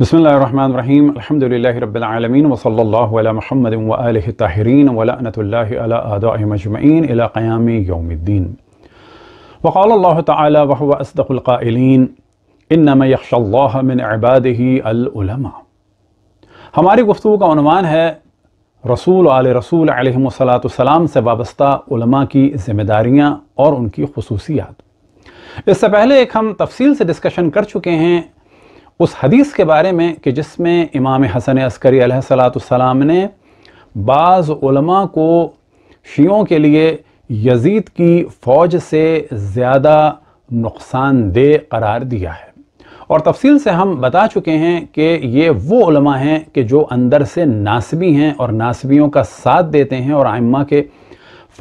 बसमीम अलहमदिल्ला रबालमीन वसल्ला महमद वल ताहरीन वलातमजमैन अलाक़याम योमद्दीन वक़ाल ताली वहवसदक़ालीन इनम यक्शल्ला मिन अबादही अलमा हमारी गुफ्तु का अनुमान है रसूल आल रसूल अलमसलाम से वाबस्ता उलमा की ज़िम्मेदारियाँ और उनकी खसूसियात इससे पहले एक हम तफसील से डिस्कशन कर चुके हैं उस हदीस के बारे में कि जिसमें इमाम हसन अस्करी सलाम ने बाज़ को शियों के लिए यजीद की फ़ौज से ज़्यादा नुकसानदेह करार दिया है और तफसील से हम बता चुके हैं कि ये वो हैं कि जो अंदर से नासबी हैं और नासबियों का साथ देते हैं और आइमा के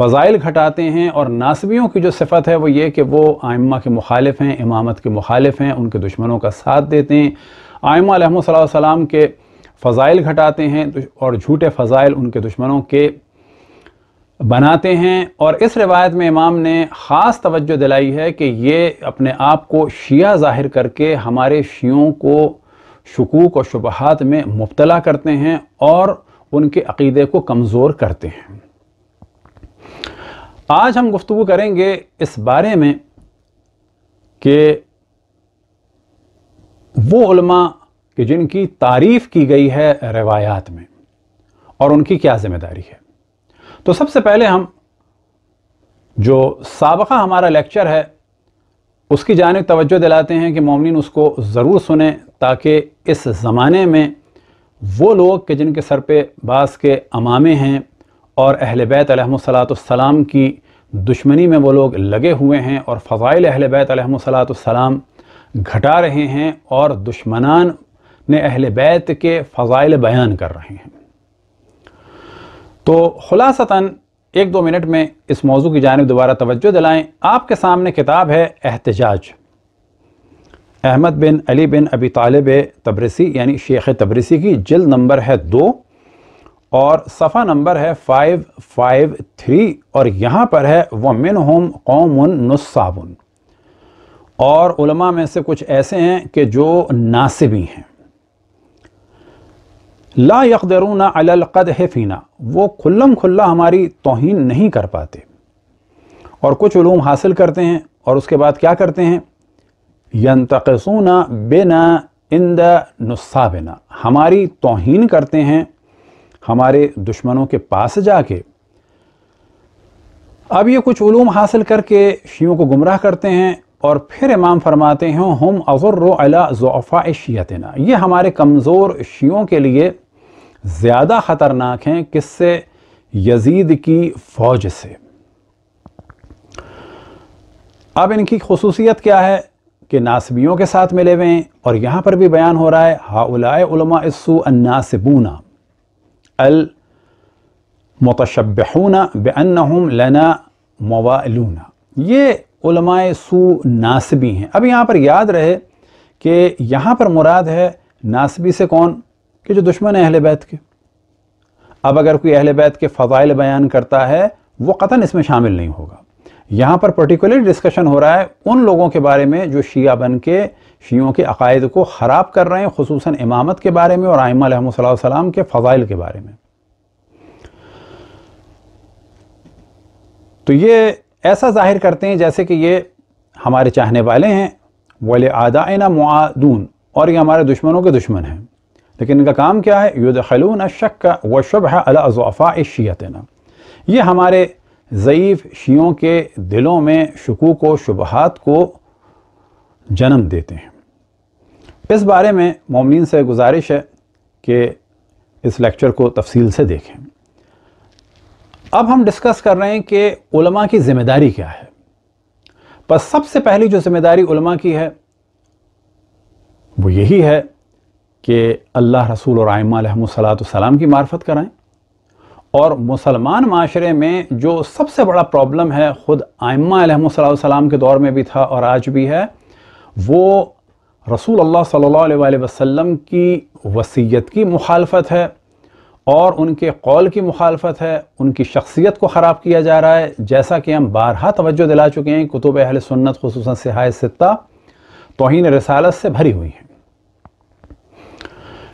फ़ज़ाइल घटाते हैं और नासबियों की जो सिफत है वो ये कि वो आइमा के मुखालिफ हैं इमामत के मुखालिफ हैं उनके दुश्मनों का साथ देते हैं आइमा सलाम के फ़ज़ाइल घटाते हैं और झूठे फ़ज़ाइल उनके दुश्मनों के बनाते हैं और इस रिवायत में इमाम ने ख़ास तवज्जो दिलाई है कि ये अपने आप को शिया ज़ाहिर करके हमारे शियों को शकूक और शुबहत में मुबतला करते हैं और उनके अकीदे को कमज़ोर करते हैं आज हम गुफ्तु करेंगे इस बारे में कि वो कि जिनकी तारीफ़ की गई है रवायात में और उनकी क्या ज़िम्मेदारी है तो सबसे पहले हम जो सबका हमारा लेक्चर है उसकी जानब तवज्जो दिलाते हैं कि ममिन उसको ज़रूर सुने ताकि इस ज़माने में वो लोग के जिनके सर पे बास के अमामे हैं और अहल बैत सलाम की दुश्मनी में वो लोग लगे हुए हैं और फ़ज़ाइल अहल बैत सलाम घटा रहे हैं और दुश्मनान ने अहल बैत के फ़ज़ाइल बयान कर रहे हैं तो खुलासता एक दो मिनट में इस मौजू की जानब दोबारा तवज्जो दिलाएं आपके सामने किताब है एहतजाज अहमद बिन अली बिन अबी तालिब तबरसी यानी शेख तबरसी की जल्द नंबर है दो और सफ़ा नंबर है फाइव फाइव थ्री और यहाँ पर है व मिन होम कौम नुस्साबन और उलमा में से कुछ ऐसे हैं कि जो नासिबी हैं ला यकदरूना अलकद है फ़ीना वो खुल्लम खुल्ला हमारी तोहन नहीं कर पाते और कुछ ूम हासिल करते हैं और उसके बाद क्या करते हैं यंतकसूना बिना इंद नुस्सा बिना हमारी तोहन करते हैं हमारे दुश्मनों के पास जाके अब ये कुछ ूम हासिल करके शियों को गुमराह करते हैं और फिर इमाम फरमाते हैं हम अला शीतना ये हमारे कमज़ोर शियों के लिए ज़्यादा ख़तरनाक हैं किससे यजीद की फ़ौज से अब इनकी खसूसियत क्या है कि नासबियों के साथ मिले हुए हैं और यहाँ पर भी बयान हो रहा है उलमा इस्सू अन्नासिबूना अलमतशबहून बअनहम लना मवालूना ये उलमाए सू नासबी हैं अब यहाँ पर याद रहे कि यहाँ पर मुराद है नासबी से कौन कि जो दुश्मन है अहल बैत के अब अगर कोई अहल बैत के फ़ाइल बयान करता है वो कतन इसमें शामिल नहीं होगा यहाँ पर पर्टिकुलर डिस्कशन हो रहा है उन लोगों के बारे में जो शिया बन के शीयों के अकायद को ख़राब कर रहे हैं खसूस इमामत के बारे में और आयम के फ़ाइल के बारे में तो ये ऐसा ज़ाहिर करते हैं जैसे कि ये हमारे चाहने वाले हैं वले आदाना मदून और ये हमारे दुश्मनों के दुश्मन हैं लेकिन इनका काम क्या है युद्ध खलून अशक का शब है अलाफ़ा शीतना ये हमारे ज़यीफ़ शीयों के दिलों में शकूक व शुबहत को जन्म देते हैं इस बारे में मोमिन से गुजारिश है कि इस लेक्चर को तफसील से देखें अब हम डिस्कस कर रहे हैं कि उलमा की ज़िम्मेदारी क्या है पर सबसे पहली जो ज़िम्मेदारी उलमा की है वो यही है कि अल्लाह रसूल और सलाम की मार्फत कराएं और मुसलमान माशरे में जो सबसे बड़ा प्रॉब्लम है ख़ुद आयमा सलाम के दौर में भी था और आज भी है वो रसूल अल्लाह सल्लल्लाहु अलैहि वसल्लम की वसीयत की मुखालफत है और उनके कौल की मुखालफत है उनकी शख्सियत को ख़राब किया जा रहा है जैसा कि हम बारहा तवज्जो दिला चुके हैं कुतुब अहल सुन्नत खसूस सिहाय सत्ता तोहन रसालत से भरी हुई हैं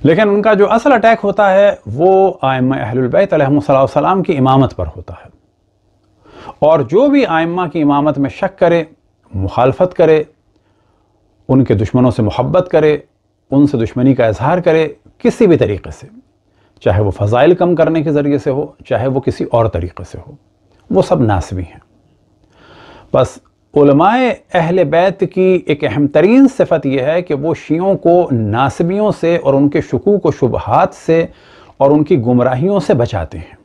लेकिन उनका जो असल अटैक होता है वो आयम अहलबैतम की इमामत पर होता है और जो भी आयमा की इमामत में शक करे मुखालफत करे उनके दुश्मनों से मोहब्बत करे उनसे दुश्मनी का इजहार करे किसी भी तरीके से चाहे वो फ़ज़ाइल कम करने के ज़रिए से हो चाहे वो किसी और तरीके से हो वो सब नासवी हैं बस उलमाए अहल बैत की एक अहम तरीन सिफत यह है कि वो शियों को नासबियों से और उनके शकूक व शुबहत से और उनकी गुमराहियों से बचाते हैं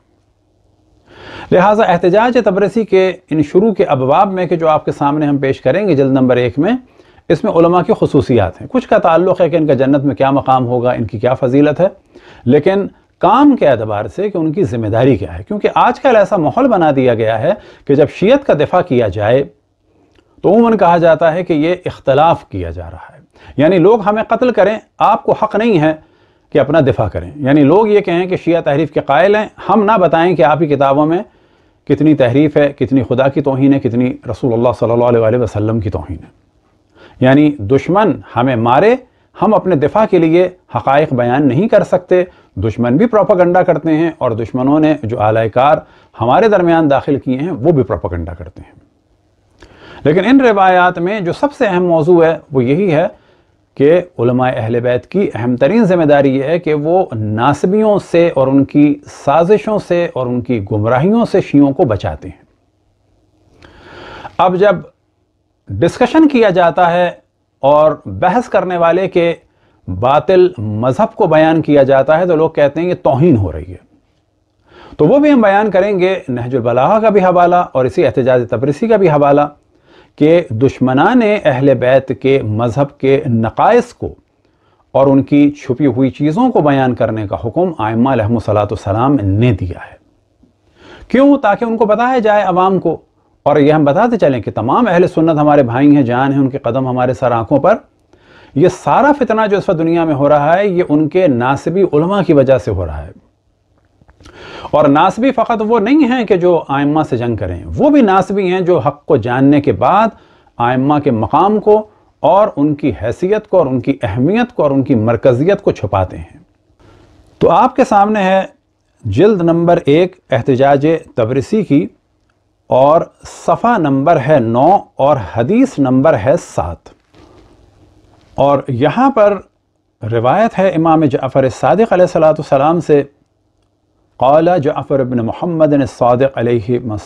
लिहाजा एहतजाज तबरसी के इन शुरू के अबवाब में कि जो आपके सामने हम पेश करेंगे जल्द नंबर एक में इसमें उलमा की खसूसियात हैं कुछ का ताल्लुक़ है कि इनका जन्नत में क्या मकाम होगा इनकी क्या फजीलत है लेकिन काम के अतबार से कि उनकी ज़िम्मेदारी क्या है क्योंकि आजकल ऐसा माहौल बना दिया गया है कि जब शीयत का दिफा किया जाए तो उमून कहा जाता है कि ये इख्तलाफ किया जा रहा है यानी लोग हमें कत्ल करें आपको हक़ नहीं है कि अपना दिफा करें यानी लोग ये कहें कि शिया तहरीफ के कायल हैं हम ना बताएं कि आप ही किताबों में कितनी तहरीफ है कितनी खुदा की तोहन है कितनी रसूल सल्ला वसलम की तोहन है यानी दुश्मन हमें मारे हम अपने दिफा के लिए हक़ बयान नहीं कर सकते दुश्मन भी प्रोपागंडा करते हैं और दुश्मनों ने जो आलाकार हमारे दरमियान दाखिल किए हैं वो भी प्रोपागंडा करते हैं लेकिन इन रिवायात में जो सबसे अहम मौजू है वो यही है कि अहल बैत की अहम तरीन जिम्मेदारी यह है कि वो नासबियों से और उनकी साजिशों से और उनकी गुमराहियों से शीयों को बचाते हैं अब जब डिस्कशन किया जाता है और बहस करने वाले के बातिल मज़हब को बयान किया जाता है तो लोग कहते हैं कि तोहन हो रही है तो वो भी हम बयान करेंगे नहजुलबलाह का भी हवाला और इसी एहतजाज तबरीसी का भी हवाला कि दुश्मना ने अहल बैत के मज़हब के नकायस को और उनकी छुपी हुई चीज़ों को बयान करने का हुक्म आयमा सलाम ने दिया है क्यों ताकि उनको बताया जाए आवाम को और यह हम बताते चलें कि तमाम अहल सुन्नत हमारे भाई हैं जान हैं उनके कदम हमारे सर आँखों पर यह सारा फितना जो इस वक्त दुनिया में हो रहा है ये उनके नासबी उलमा की वजह से हो रहा है और नासबी फ़कत वो नहीं हैं कि जो आयमा से जंग करें वो भी नासबी हैं जो हक़ को जानने के बाद आयमा के मकाम को और उनकी हैसियत को और उनकी अहमियत को और उनकी मरकज़ियत को छुपाते हैं तो आपके सामने है जल्द नंबर एक एहतजाज तबरसी की और सफ़ा नंबर है नौ और हदीस नंबर है सात और यहाँ पर रिवायत है इमाम जाफ़र सदक़ सलाम से कौला जाफ़र इबन महमद सदक़लम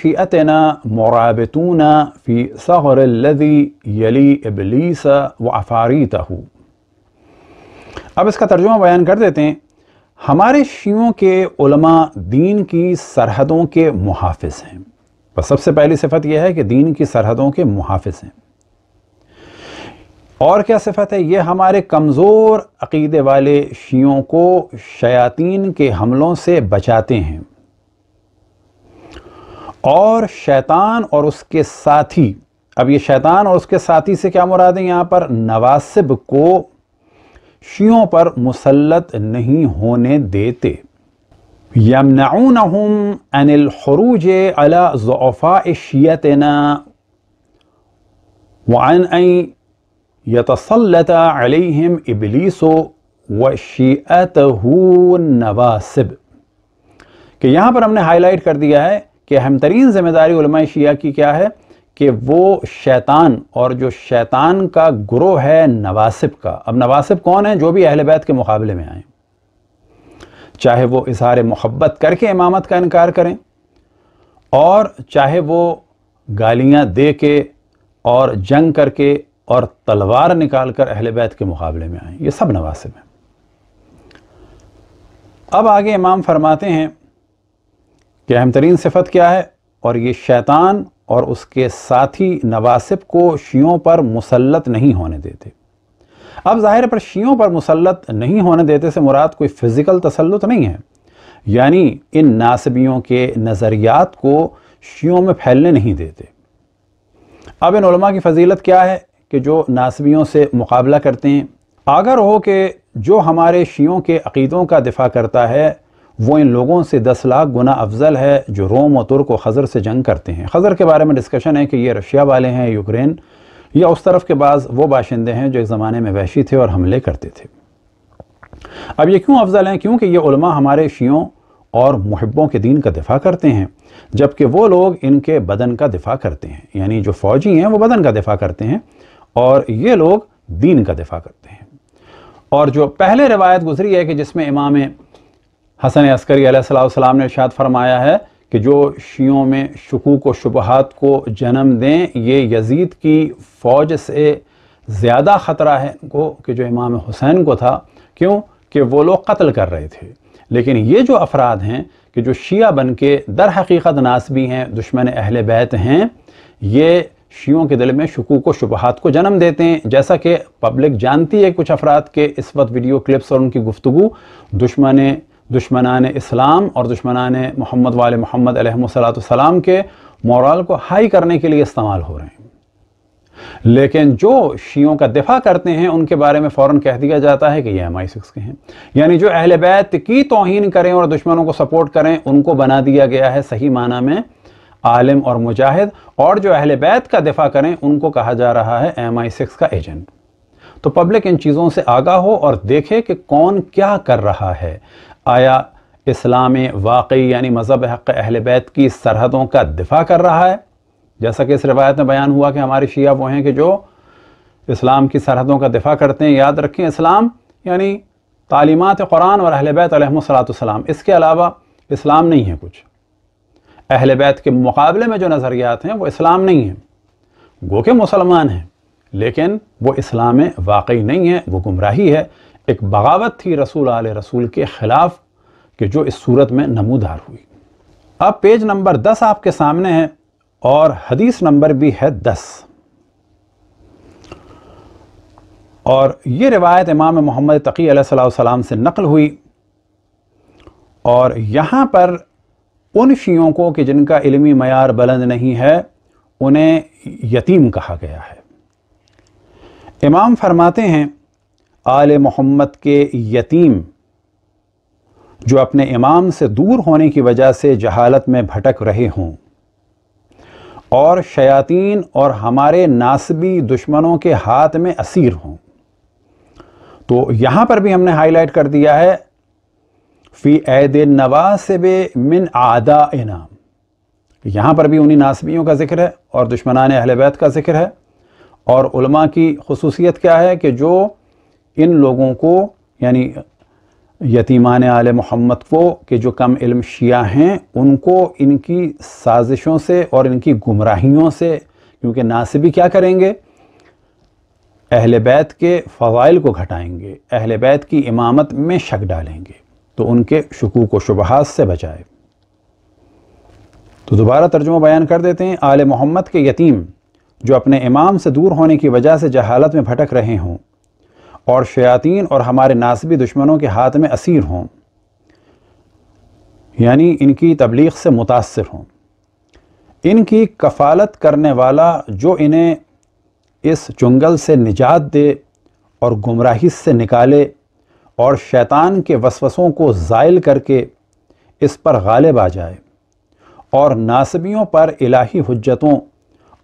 शीतना मुराबतून फ़ी सगरदी यली इबलीस व अफारीत अब इसका तर्जुमा बयान कर देते हैं हमारे शियों के उलमा दीन की सरहदों के मुहाफ़ हैं पर सबसे पहली सिफत यह है कि दीन की सरहदों के मुहाफ़ हैं और क्या सिफत है ये हमारे कमज़ोर अकीदे वाले शियों को शयातीन के हमलों से बचाते हैं और शैतान और उसके साथी अब ये शैतान और उसके साथी से क्या मुराद है यहाँ पर नवासिब को शियों पर मुसलत नहीं होने देते यमनाउनहुम अनिल खरूज अला ज़फ़ा शियतना वन यतसलत अलहम इबलीसो व शीत नवासिब कि यहाँ पर हमने हाईलाइट कर दिया है कि अहम तरीन ज़िम्मेदारी शिया की क्या है कि वो शैतान और जो शैतान का ग्रोह है नवासिब का अब नवासिब कौन है जो भी अहल बैत के मुकाबले में आए चाहे वो इजहार मोहब्बत करके इमामत का इनकार करें और चाहे वो गालियाँ दे के और जंग करके और तलवार निकाल कर अहल बैत के मुकाबले में आए ये सब नवासिब हैं अब आगे इमाम फरमाते हैं कि अहम तरीन सिफत क्या है और ये शैतान और उसके साथी नवासिब को शियों पर मुसलत नहीं होने देते अब ज़ाहिर पर शियों पर मुसलत नहीं होने देते से मुराद कोई फ़िज़िकल तसलुत नहीं है यानी इन नासबियों के नज़रियात को शियों में फैलने नहीं देते अब इन उलमा की फजीलत क्या है कि जो नासबियों से मुकाबला करते हैं आगर हो कि जो हमारे शियों के अकीदों का दिफा करता है वो इन लोगों से दस लाख गुना अफजल है जो रोम और तुर्क और खज़र से जंग करते हैं खज़र के बारे में डिस्कशन है कि ये रशिया वाले हैं यूक्रेन या उस तरफ के बाद वो बाशिंदे हैं जो एक ज़माने में वैशी थे और हमले करते थे अब ये क्यों अफजल हैं क्योंकि ये उलमा हमारे शियों और महब्बों के दीन का दिफा करते हैं जबकि वो लोग इनके बदन का दिफा करते हैं यानी जो फ़ौजी हैं वो बदन का दिफा करते हैं और ये लोग दीन का दिफा करते हैं और जो पहले रवायत गुजरी है कि जिसमें इमाम हसन अस्करी सलाम ने इर्शाद फरमाया है कि जो शियों में शकूक व शुबहत को जन्म दें ये यजीद की फ़ौज से ज़्यादा ख़तरा है उनको कि जो इमाम हुसैन को था क्यों कि वो लोग कत्ल कर रहे थे लेकिन ये जो अफराद हैं कि जो शिया बन के दर हकीकत नासबी हैं दुश्मन अहल बैत हैं ये शियों के दिल में शकूक व शुबहत को जन्म देते हैं जैसा कि पब्लिक जानती है कुछ अफराद के इस वक्त वीडियो क्लिप्स और उनकी गुफ्तु दुश्मन दुश्मनान इस्लाम और दुश्मनान मोहम्मद वाल मोहम्मद सलाम के मोरल को हाई करने के लिए इस्तेमाल हो रहे हैं लेकिन जो शियों का दिफा करते हैं उनके बारे में फौरन कह दिया जाता है कि ये एम आई सिक्स के हैं यानी जो अहल बैत की तोहन करें और दुश्मनों को सपोर्ट करें उनको बना दिया गया है सही माना में आलिम और मुजाहिद और जो अहल बैत का दिफा करें उनको कहा जा रहा है एम आई सिक्स का एजेंट तो पब्लिक इन चीज़ों से आगा हो और देखे कि कौन क्या कर रहा है आया इस्लाम वाकई यानी मज़हब हक़ अहल बैत की सरहदों का दिफा कर रहा है जैसा कि इस रिवायत में बयान हुआ कि हमारे शिया वो हैं कि जो इस्लाम की सरहदों का दिफा करते हैं याद रखें इस्लाम यानी तालीमत कुरान और अहल बैत सलाम इसके अलावा इस्लाम नहीं है कुछ अहल बैत के मुकाबले में जो नज़रियात हैं वो इस्लाम नहीं हैं गो के मुसलमान हैं लेकिन वो इस्लाम वाकई नहीं है वो गुमराही है एक बगावत थी रसूल आल रसूल के ख़िलाफ़ कि जो इस सूरत में नमूदार हुई अब पेज नंबर दस आपके सामने है और हदीस नंबर भी है दस और ये रिवायत इमाम मोहम्मद तकी सलाम से नकल हुई और यहाँ पर उन शियों को कि जिनका इलमी मैार बुलंद नहीं है उन्हें यतीम कहा गया है इमाम फरमाते हैं आल मोहम्मद के यतीम जो अपने इमाम से दूर होने की वजह से जहालत में भटक रहे हों और शयातीन और हमारे नासबी दुश्मनों के हाथ में असीर हों तो यहाँ पर भी हमने हाईलाइट कर दिया है फ़ी ऐद नवासब मिन आदा इनाम यहाँ पर भी उन्हीं नासबियों का जिक्र है और दुश्मनान अहल बैत का जिक्र है और उलमा की खसूसियत क्या है कि जो इन लोगों को यानी यतीमान आल मोहम्मद को कि जो कम इल्म शिया हैं उनको इनकी साजिशों से और इनकी गुमराहियों से क्योंकि नासिबी क्या करेंगे अहल बैत के फ़वाइल को घटाएंगे अहल बैत की इमामत में शक डालेंगे तो उनके शकूक व शुबहत से बचाए तो दोबारा तर्जुमा बयान कर देते हैं आल मोहम्मद के यतीम जो अपने इमाम से दूर होने की वजह से जहालत में भटक रहे हों और शयातीन और हमारे नासबी दुश्मनों के हाथ में असीर हों यानी इनकी तबलीग से मुतासर हों इनकी कफालत करने वाला जो इन्हें इस चुंगल से निजात दे और गुमराही से निकाले और शैतान के वसवसों को ज़ायल करके इस पर गालिब आ जाए और नासबियों पर इलाही हजतों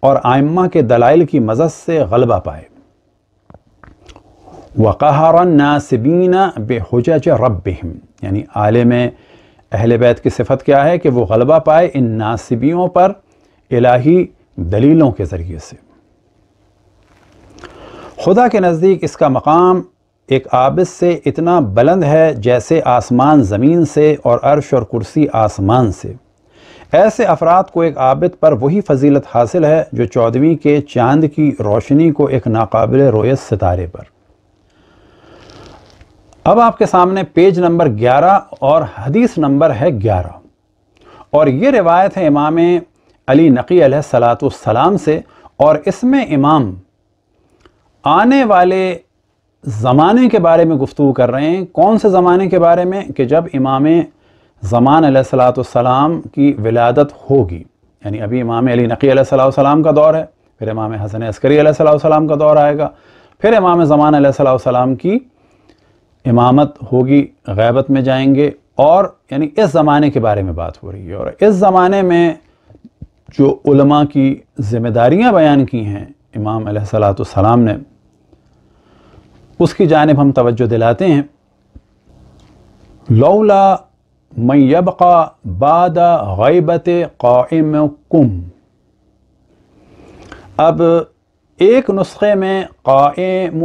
और आइम्मा के दलाइल की मदद से गलबा पाए वक़हर नासिबीना बेहजज रबहम यानि आले में अहल बैत की सिफत क्या है कि वह गलबा पाए इन नासिबियों पर इलाही दलीलों के ज़रिए से खुदा के नज़दीक इसका मकाम एक आबद से इतना बुलंद है जैसे आसमान ज़मीन से और अरश और कुर्सी आसमान से ऐसे अफराद को एक आबद पर वही फजीलत हासिल है जो चौदहवीं के चाँद की रोशनी को एक नाकबिल रोयत सितारे पर अब आपके सामने पेज नंबर 11 और हदीस नंबर है 11 और ये रिवायत है इमाम अली नकी सलाम से और इसमें इमाम आने वाले ज़माने के बारे में गुफ्तु कर रहे हैं कौन से ज़माने के बारे में कि जब इमाम ज़मान सलाम की विलादत होगी यानी अभी इमाम अली नकी सलाम का दौर है फिर इमाम हसन अस्करी सलाम का दौर आएगा फिर इमाम ज़मान सलाम की इमामत होगी गैबत में जाएंगे और यानी इस ज़माने के बारे में बात हो रही है और इस ज़माने में जो उलमा की ज़िम्मेदारियाँ बयान की हैं इमाम सलाम ने उसकी जानब हम तवज्जो दिलाते हैं लौला मैबका बाद गैबत क़ाम कुम अब एक नुस्खे में क़ाम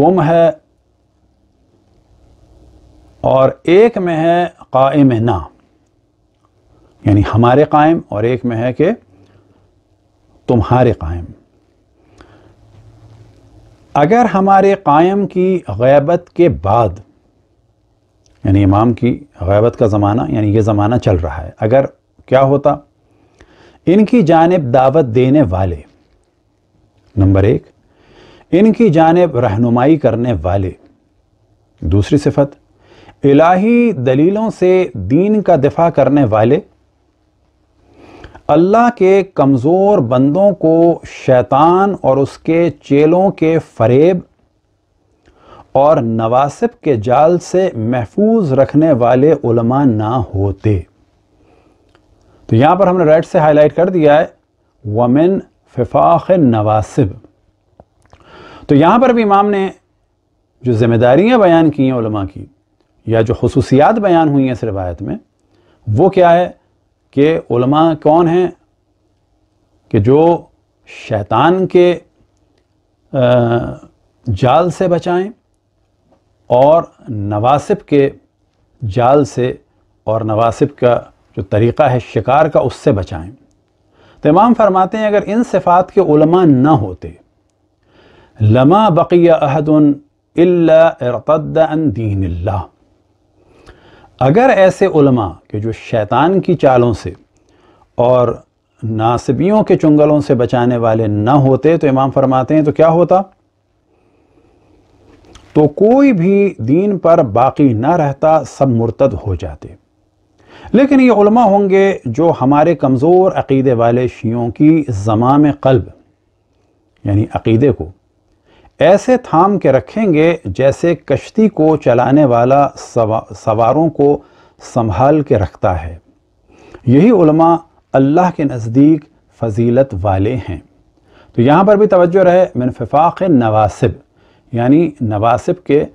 कुम है और एक में है कायम ना यानी हमारे कायम और एक में है कि तुम्हारे कायम अगर हमारे कायम की गैबत के बाद यानी इमाम की गैबत का ज़माना यानी ये ज़माना चल रहा है अगर क्या होता इनकी जानब दावत देने वाले नंबर एक इनकी जानब रहनुमाई करने वाले दूसरी सिफत इलाही दलीलों से दीन का दिफा करने वाले अल्लाह के कमज़ोर बंदों को शैतान और उसके चेलों के फरेब और नवासिब के जाल से महफूज रखने वाले उलमा ना होते तो यहाँ पर हमने रेड से हाईलाइट कर दिया है वमेन फिफाख नवासिब तो यहाँ पर भी इमाम ने जो ज़िम्मेदारियाँ बयान की हैं उलमा की या जो खसूसियात बयान हुई हैं इस रवायत में वो क्या है कि उलमा कौन हैं कि जो शैतान के जाल से बचाएं और नवासिब के जाल से और नवासिब का जो तरीक़ा है शिकार का उससे बचाएं तो इमाम फरमाते हैं अगर इन सिफ़ात के उलमा ना होते लमा बकिया अहद अगर ऐसे उलमा के जो शैतान की चालों से और नासबियों के चुंगलों से बचाने वाले न होते तो इमाम फरमाते हैं तो क्या होता तो कोई भी दीन पर बाकी ना रहता सब मुर्तद हो जाते लेकिन ये उलमा होंगे जो हमारे कमज़ोर अकीदे वाले शियों की जमा में कल्ब यानी अकीदे को ऐसे थाम के रखेंगे जैसे कश्ती को चलाने वाला सवा, सवारों को संभाल के रखता है यही उलमा अल्लाह के नज़दीक फजीलत वाले हैं तो यहाँ पर भी तवज्जो रहे मनफाक नवासिब यानी नवासिब के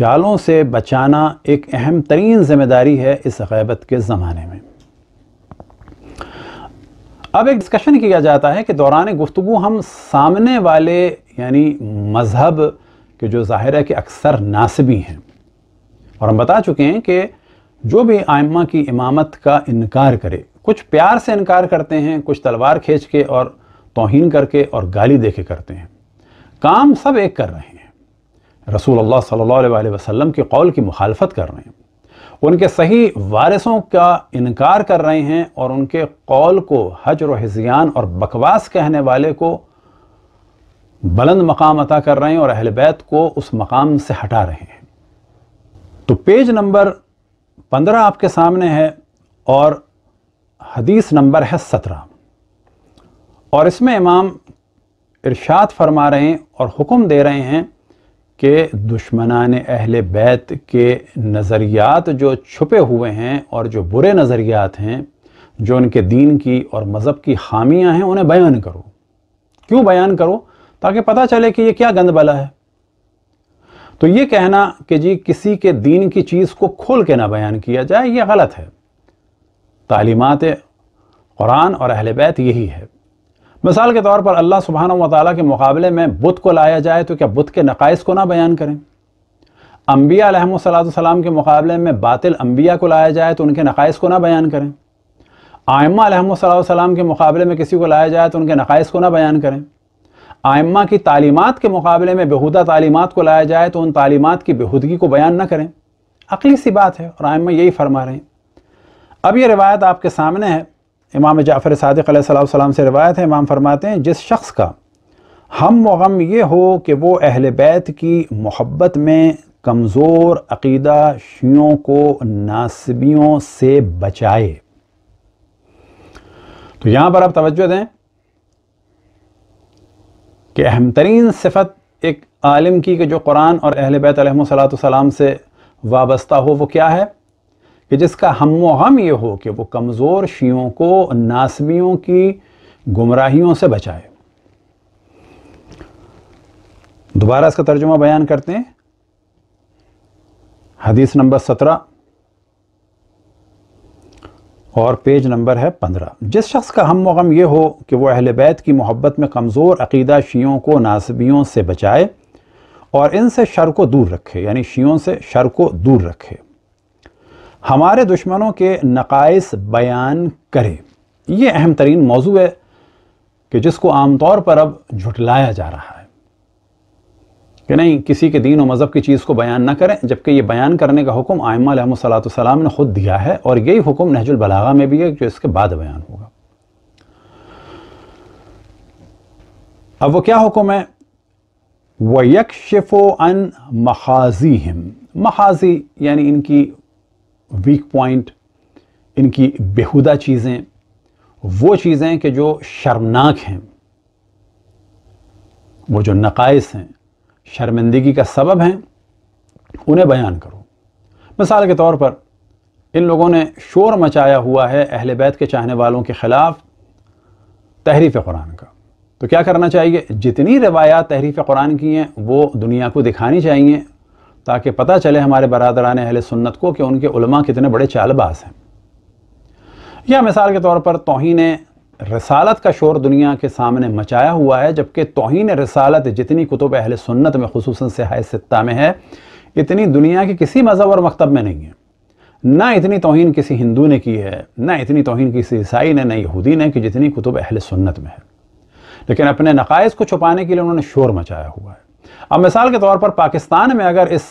जालों से बचाना एक अहम तरीन ज़िम्मेदारी है इस गैबत के ज़माने में अब एक डिस्कशन किया जाता है कि दौरान गुफ्तु हम सामने वाले यानी मज़हब के जो ज़ाहिर है कि अक्सर नासबी हैं और हम बता चुके हैं कि जो भी आयमा की इमामत का इनकार करे कुछ प्यार से इनकार करते हैं कुछ तलवार खींच के और तोहन करके और गाली दे के करते हैं काम सब एक कर रहे हैं रसूल अल्लाह सल्लल्लाहु अलैहि वसल्लम के कौल की मुखालफत कर रहे हैं उनके सही वारिसों का इनकार कर रहे हैं और उनके कौल को हजर हजियान और बकवास कहने वाले को बुलंद मकाम अता कर रहे हैं और अहल बैत को उस मकाम से हटा रहे हैं तो पेज नंबर पंद्रह आपके सामने है और हदीस नंबर है सत्रह और इसमें इमाम इरशाद फरमा रहे हैं और हुक्म दे रहे हैं कि दुश्मनान अहल बैत के नज़रियात जो छुपे हुए हैं और जो बुरे नज़रियात हैं जो उनके दीन की और मज़हब की खामियाँ हैं उन्हें बयान करो क्यों बयान करो ताकि पता चले कि ये क्या गंद बला है तो ये कहना कि जी किसी के दीन की चीज़ को खोल के ना बयान किया जाए ये गलत है तालीमत कुरान और अहल बैत यही है मिसाल के तौर पर अल्लाह सुबहाना वाली के मुकाबले में बुत को लाया जाए तो क्या बुत के नकाइस को ना बयान करें अम्बिया सलाम के मुकाबले में बातिल अम्बिया को लाया जाए तो उनके नकाइस को ना बयान करें आयमा सलाम के मुकाबले में किसी को लाया जाए तो उनके नकाइस को ना बयान करें आयमा की तालीमत के मुकाबले में बेहुदा तालीमत को लाया जाए तो उन तालीमत की बेहूदगी को बयान ना करें अकली सी बात है और आयमा यही फरमा रहे हैं अब ये रिवायत आपके सामने है इमाम जाफ़र सदक़म से रवायत है इमाम फरमाते हैं जिस शख्स का हम वम ये हो कि वो अहल बैत की मोहब्बत में कमज़ोर अकीदा शियों को नासबियों से बचाए तो यहाँ पर आप तवज्जो दें कि अहम तरीन सिफत एक आलम की कि जो कुरान और अहल बैत सलाम से वाबस्ता हो वो क्या है कि जिसका हम हम ये हो कि वो कमज़ोर शियों को नासमियों की गुमराहियों से बचाए दोबारा इसका तर्जुमा बयान करते हैं हदीस नंबर सत्रह और पेज नंबर है पंद्रह जिस शख्स का हम गम ये हो कि वह अहल बैत की मोहब्बत में कमज़ोर अकीदा शियों को नासबियों से बचाए और इनसे शर को दूर रखे यानी शियों से शर को दूर रखे हमारे दुश्मनों के नकाइस बयान करें ये अहम तरीन मौजू है कि जिसको आमतौर पर अब झुटलाया जा रहा है कि नहीं किसी के दीन और मज़हब की चीज़ को बयान ना करें जबकि यह बयान करने का हुक्म आयमा सलाम ने ख़ुद दिया है और यही हुक्म नहजुलबलागा में भी है जो इसके बाद बयान होगा अब वो क्या हुक्म है व अन महाजी हिम मखाजी यानी इनकी वीक पॉइंट इनकी बेहुदा चीज़ें वो चीज़ें कि जो शर्मनाक हैं वो जो नकाइस हैं शर्मिंदगी का सबब हैं उन्हें बयान करो मिसाल के तौर पर इन लोगों ने शोर मचाया हुआ है अहल बैत के चाहने वालों के ख़िलाफ़ तहरीफ़ कुरान का तो क्या करना चाहिए जितनी रवायात तहरीफ़ कुरान की हैं वो दुनिया को दिखानी चाहिए ताकि पता चले हमारे बरदरान अहल सुन्नत को कि उनके उलमा कितने बड़े चालबाज हैं यह मिसाल के तौर पर तोहन रसालत का शोर दुनिया के सामने मचाया हुआ है जबकि तोहन रसालत जितनी कुतुब अहल सुन्नत में खसूस सहाय सत्ता में है इतनी दुनिया के किसी मज़हब और मकतब में नहीं है ना इतनी तोहन किसी हिंदू ने की है ना इतनी तोहन किसी ईसाई ने ना यहूदी ने कि जितनी कुतुब अहल सुन्नत में है लेकिन अपने नकायज़ को छुपाने के लिए उन्होंने शोर मचाया हुआ है अब मिसाल के तौर पर पाकिस्तान में अगर इस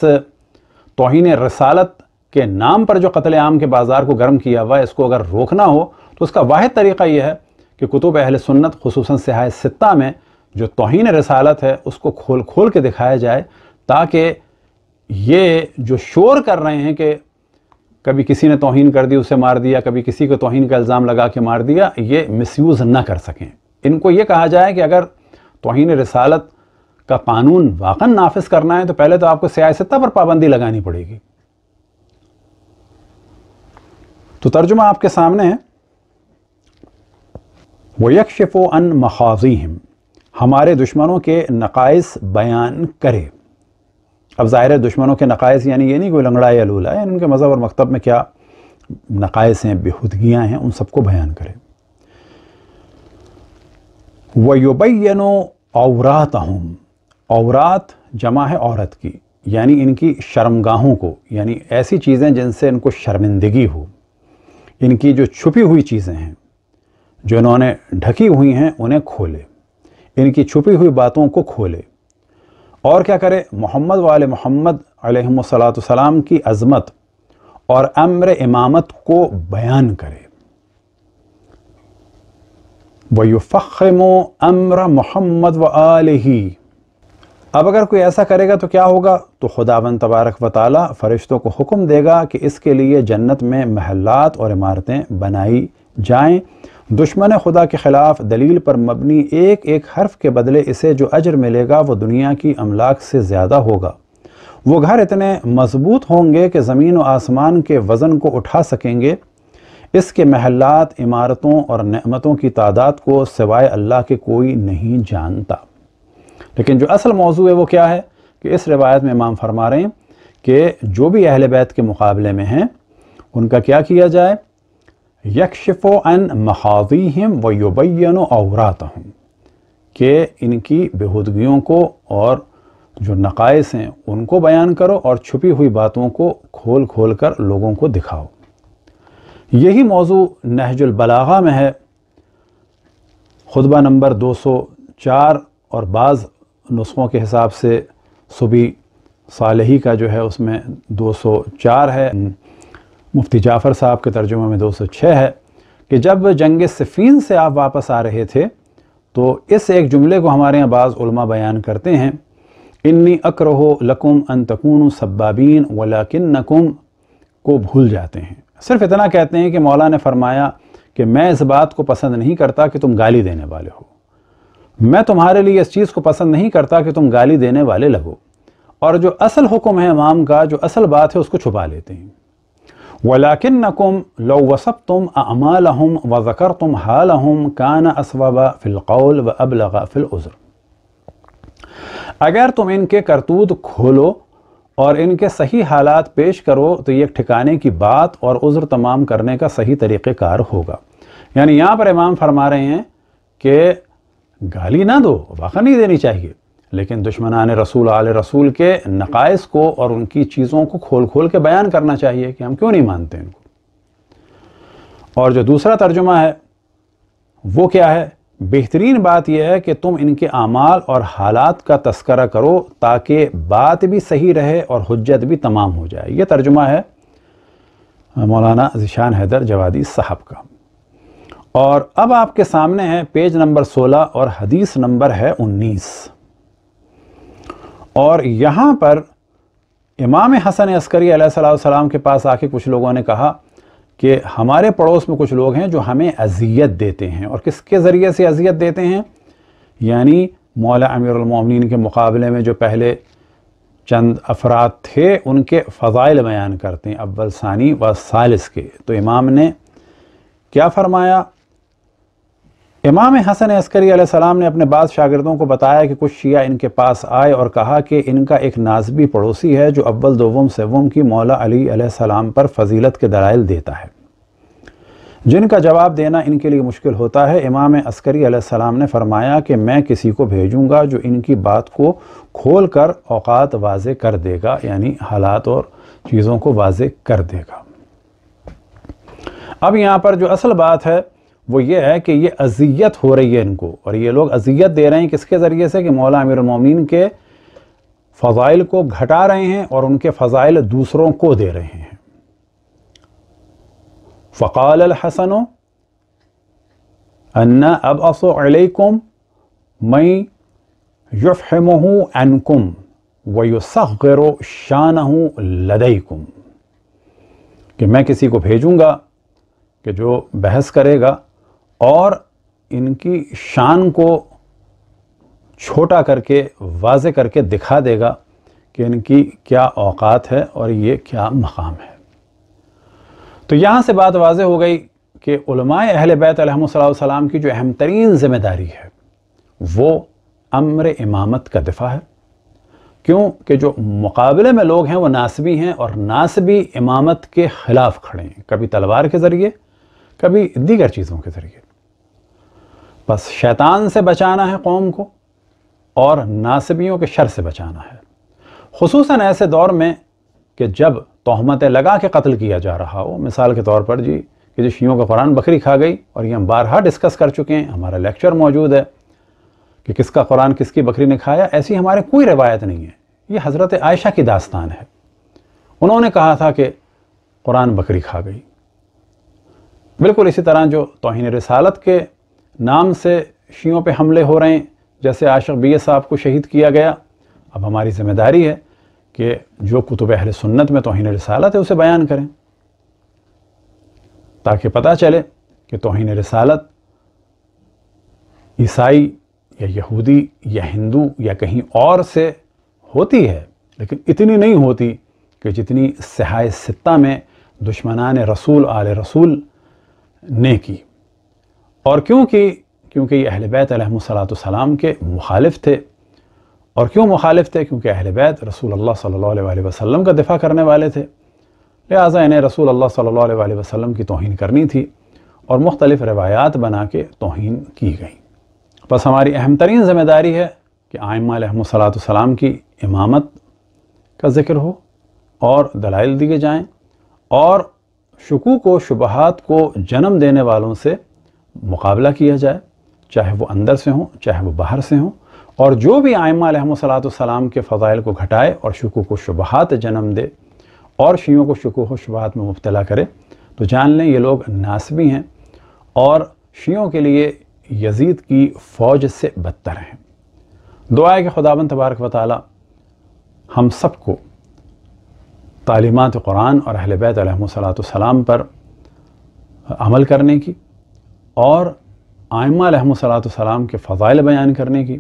तोहन रसालत के नाम पर जो कत्ल आम के बाज़ार को गर्म किया हुआ है इसको अगर रोकना हो तो उसका वाद तरीका यह है कि कुतुब अहल सुन्नत खसूस सिहाय सित्ता में जो तोहन रसालत है उसको खोल खोल के दिखाया जाए ताकि ये जो शोर कर रहे हैं कि कभी किसी ने तोहन कर दी उसे मार दिया कभी किसी को तोहन का इल्ज़ाम लगा के मार दिया ये मिसयूज़ ना कर सकें इनको ये कहा जाए कि अगर तोहन रसालत का कानून वाकन नाफिज करना है तो पहले तो आपको सियासत पर पाबंदी लगानी पड़ेगी तो तर्जुमा आपके सामने है वयकशफ़ अन मखाजिम हमारे दुश्मनों के नकायस बयान करे अब ज़ाहिर है दुश्मनों के नकायस यानी ये नहीं कोई लंगड़ा या लूला यानी उनके मज़हब और मकतब में क्या नकायस हैं बेहूदगियाँ हैं उन सबको बयान करे वयुबैन औरात औरत जमा है औरत की यानी इनकी शर्मगाहों को यानी ऐसी चीज़ें जिनसे इनको शर्मिंदगी हो इनकी जो छुपी हुई चीज़ें हैं जो इन्होंने ढकी हुई हैं उन्हें खोले इनकी छुपी हुई बातों को खोले और क्या करें मोहम्मद वाल मोहम्मद सलाम की अज़मत और अम्र इमामत को बयान करे वयुफ़म अम्र मोहम्मद व आलही अब अगर कोई ऐसा करेगा तो क्या होगा तो खुदावन तबारक व फ़रिश्तों को हुक्म देगा कि इसके लिए जन्नत में महलात और इमारतें बनाई जाएँ दुश्मन खुदा के ख़िलाफ़ दलील पर मबनी एक एक हर्फ के बदले इसे जो अजर मिलेगा वह दुनिया की अमलाक से ज़्यादा होगा वो घर इतने मजबूत होंगे कि ज़मीन व आसमान के वज़न को उठा सकेंगे इसके महलात इमारतों और नमतों की तादाद को सिवाय अल्लाह के कोई नहीं जानता लेकिन जो असल मौजू है वो क्या है कि इस रिवायत में इमाम फरमा रहे हैं कि जो भी अहल बैत के मुकाबले में हैं उनका क्या किया जाए यकशफ़ो अन महाजी हम व युबैन औरात कि इनकी बेहूदगियों को और जो नकायस हैं उनको बयान करो और छुपी हुई बातों को खोल खोल कर लोगों को दिखाओ यही मौजू नहजुलबलागा में है खुतबा नंबर 204 और बाज़ नुस्खों के हिसाब से साल सालही का जो है उसमें 204 है हम्म। मुफ्ती जाफ़र साहब के तर्जुमा में 206 है कि जब जंग सफ़ीन से आप वापस आ रहे थे तो इस एक जुमले को हमारे यहाँ बाज़ बयान करते हैं इन्नी अक्रहो लकुम अन तकून सब्बाबीन वलाकिन नकुम को भूल जाते हैं सिर्फ इतना कहते हैं कि मौला ने फरमाया कि मैं इस बात को पसंद नहीं करता कि तुम गाली देने वाले हो मैं तुम्हारे लिए इस चीज़ को पसंद नहीं करता कि तुम गाली देने वाले लगो और जो असल हुक्म है इमाम का जो असल बात है उसको छुपा लेते हैं वलाकिन नकुम लो वसब तुम अमाल हम व ज़कर तुम हाल हम कान असवबा फ़िलकौल व अबलगा फ़िलज़र अगर तुम इनके करतूत खोलो और इनके सही हालात पेश करो तो ये ठिकाने की बात और उज़्र तमाम करने का सही तरीक़ार होगा यानी यहाँ पर इमाम फरमा रहे हैं कि गाली ना दो वाक़ा नहीं देनी चाहिए लेकिन दुश्मनान रसूल आल रसूल के नकाइस को और उनकी चीज़ों को खोल खोल के बयान करना चाहिए कि हम क्यों नहीं मानते इनको और जो दूसरा तर्जुमा है वो क्या है बेहतरीन बात यह है कि तुम इनके अमाल और हालात का तस्करा करो ताकि बात भी सही रहे और हजत भी तमाम हो जाए यह तर्जुमा है मौलाना जिशान हैदर जवादी साहब का और अब आपके सामने है पेज नंबर 16 और हदीस नंबर है 19 और यहाँ पर इमाम हसन अस्करी सलाम के पास आके कुछ लोगों ने कहा कि हमारे पड़ोस में कुछ लोग हैं जो हमें अजियत देते हैं और किसके ज़रिए से अजियत देते हैं यानी मौला अमीरमिन के मुकाबले में जो पहले चंद अफराद थे उनके फ़ज़ाइल बयान करते हैं अव्वल सानी व सालिस के तो इमाम ने क्या फरमाया इमाम हसन अस्करी सलाम ने अपने बाद शागिदों को बताया कि कुछ शिया इनके पास आए और कहा कि इनका एक नाजबी पड़ोसी है जो अव्वल दोम सेवम की मौला अली सलाम पर फजीलत के दलाइल देता है जिनका जवाब देना इनके लिए मुश्किल होता है इमाम अस्करी सलाम ने फरमाया कि मैं किसी को भेजूँगा जो इनकी बात को खोल कर अवात वाज कर देगा यानी हालात और चीज़ों को वाज कर देगा अब यहाँ पर जो असल बात है वो ये है कि ये अजियत हो रही है इनको और ये लोग अजियत दे रहे हैं किसके ज़रिए से कि मौला अमीरमिन के फ़ज़ाइल को घटा रहे हैं और उनके फ़ज़ाइल दूसरों को दे रहे हैं फ़काल हसन अन्ना अब असोकुम मई युफ़मह अनकुम वयुसरो शान लदईकुम कि मैं किसी को भेजूँगा कि जो बहस करेगा और इनकी शान को छोटा करके वाज करके दिखा देगा कि इनकी क्या औकात है और ये क्या मकाम है तो यहाँ से बात वाज हो गई कि उलमाए अहल बैतम की जो अहम तरीन ज़िम्मेदारी है वो अम्र इमामत का दिफा है क्योंकि जो मुकाबले में लोग हैं वो नासबी हैं और नासबी इमामत के ख़िलाफ़ खड़े हैं कभी तलवार के ज़रिए कभी दीगर चीज़ों के ज़रिए बस शैतान से बचाना है कौम को और नासिबियों के शर से बचाना है खसूस ऐसे दौर में कि जब तहमतें लगा के कत्ल किया जा रहा हो मिसाल के तौर पर जी कि जो शीयों का कुरान बकरी खा गई और ये हम बारहा डिस्कस कर चुके हैं हमारा लेक्चर मौजूद है कि किसका कुरान किसकी बकरी ने खाया ऐसी हमारे कोई रिवायत नहीं है ये हज़रत आयशा की दास्तान है उन्होंने कहा था कि कुरान बकरी खा गई बिल्कुल इसी तरह जो तोहन रसालत के नाम से शियों पे हमले हो रहे हैं जैसे आशक बी साहब को शहीद किया गया अब हमारी जिम्मेदारी है कि जो कुतुब अहल सुन्नत में तोहन रसालत है उसे बयान करें ताकि पता चले कि तोहन रसालत ईसाई या यहूदी या हिंदू या कहीं और से होती है लेकिन इतनी नहीं होती कि जितनी सहाय सत्ता में दुश्मनान रसूल आल रसूल ने की और क्योंकि क्योंकि ये अहल बैत सलाम के मुखालिफ थे और क्यों मुखालिफ थे क्योंकि अहल बैत रसूल अल्लाह सल्लल्लाहु अलैहि वसल्लम का दिफा करने वाले थे लिहाजा इन्हें रसूल अल्लाह सल्लल्लाहु अलैहि वसल्लम की तोहन करनी थी और मुख्तलिफ़ रवायात बना के तोहन की गई बस हमारी अहम तरीन ज़िम्मेदारी है कि आयमासलाम की इमामत का ज़िक्र हो और दलाइल दिए जाएँ और शकूक व शुबहत को जन्म देने वालों से मुकाबला किया जाए चाहे वो अंदर से हों चाहे वो बाहर से हों और जो भी आयमा सलाम के फ़ज़ाइल को घटाए और शकू को शुबहत जन्म दे और शीयों को शकू शुबहत में मुबतला करे तो जान लें ये लोग नासबी हैं और शीयों के लिए यजीद की फ़ौज से बदतर हैं दुआ के खुदाबंद तबारक वाली हम सबको तालीमत कुरान और अहल सलाम पर अमल करने की और आयमा सलाम के फ़ाइल बयान करने की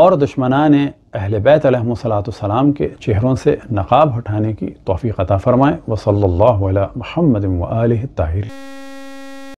और ने अहल बैतम के चेहरों से नकाब हटाने की तोफ़ी अता फ़रमाएँ वसल्ला महमद ताहिर